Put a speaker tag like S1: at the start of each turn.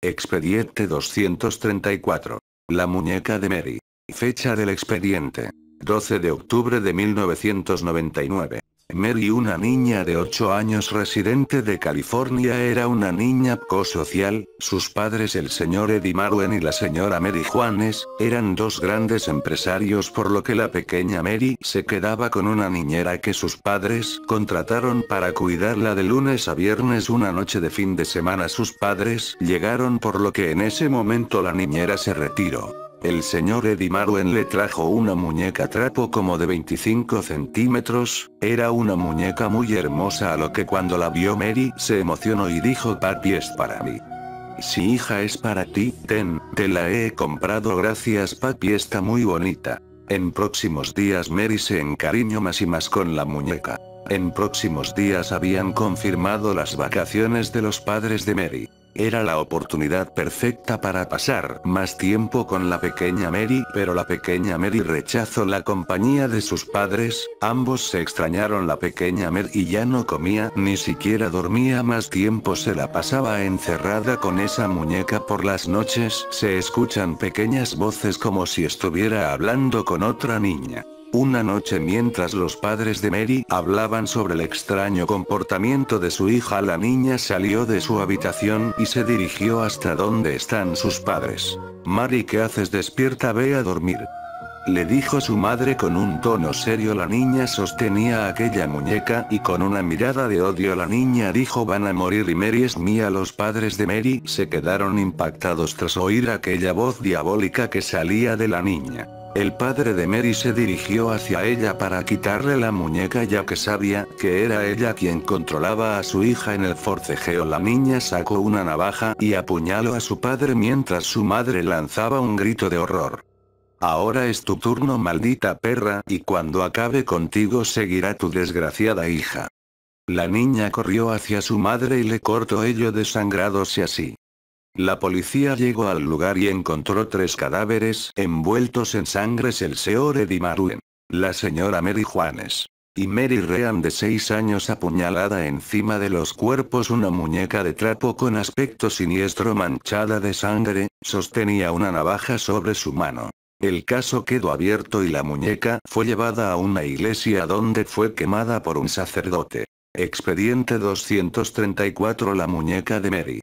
S1: Expediente 234. La muñeca de Mary. Fecha del expediente. 12 de octubre de 1999. Mary una niña de 8 años residente de California era una niña cosocial, sus padres el señor Eddie Marwen y la señora Mary Juanes, eran dos grandes empresarios por lo que la pequeña Mary se quedaba con una niñera que sus padres contrataron para cuidarla de lunes a viernes una noche de fin de semana sus padres llegaron por lo que en ese momento la niñera se retiró. El señor Eddie Marwen le trajo una muñeca trapo como de 25 centímetros, era una muñeca muy hermosa a lo que cuando la vio Mary se emocionó y dijo papi es para mí. Si hija es para ti, ten, te la he comprado gracias papi está muy bonita. En próximos días Mary se encariñó más y más con la muñeca. En próximos días habían confirmado las vacaciones de los padres de Mary. Era la oportunidad perfecta para pasar más tiempo con la pequeña Mary, pero la pequeña Mary rechazó la compañía de sus padres, ambos se extrañaron la pequeña Mary y ya no comía ni siquiera dormía más tiempo se la pasaba encerrada con esa muñeca por las noches se escuchan pequeñas voces como si estuviera hablando con otra niña. Una noche mientras los padres de Mary hablaban sobre el extraño comportamiento de su hija, la niña salió de su habitación y se dirigió hasta donde están sus padres. Mary, ¿qué haces despierta? Ve a dormir. Le dijo su madre con un tono serio la niña sostenía aquella muñeca y con una mirada de odio la niña dijo van a morir y Mary es mía los padres de Mary se quedaron impactados tras oír aquella voz diabólica que salía de la niña. El padre de Mary se dirigió hacia ella para quitarle la muñeca ya que sabía que era ella quien controlaba a su hija en el forcejeo. La niña sacó una navaja y apuñaló a su padre mientras su madre lanzaba un grito de horror. Ahora es tu turno maldita perra y cuando acabe contigo seguirá tu desgraciada hija. La niña corrió hacia su madre y le cortó ello desangrándose así. La policía llegó al lugar y encontró tres cadáveres envueltos en sangre señor Di Maruen. La señora Mary Juanes. Y Mary Rean de seis años apuñalada encima de los cuerpos una muñeca de trapo con aspecto siniestro manchada de sangre, sostenía una navaja sobre su mano. El caso quedó abierto y la muñeca fue llevada a una iglesia donde fue quemada por un sacerdote. Expediente 234 La muñeca de Mary.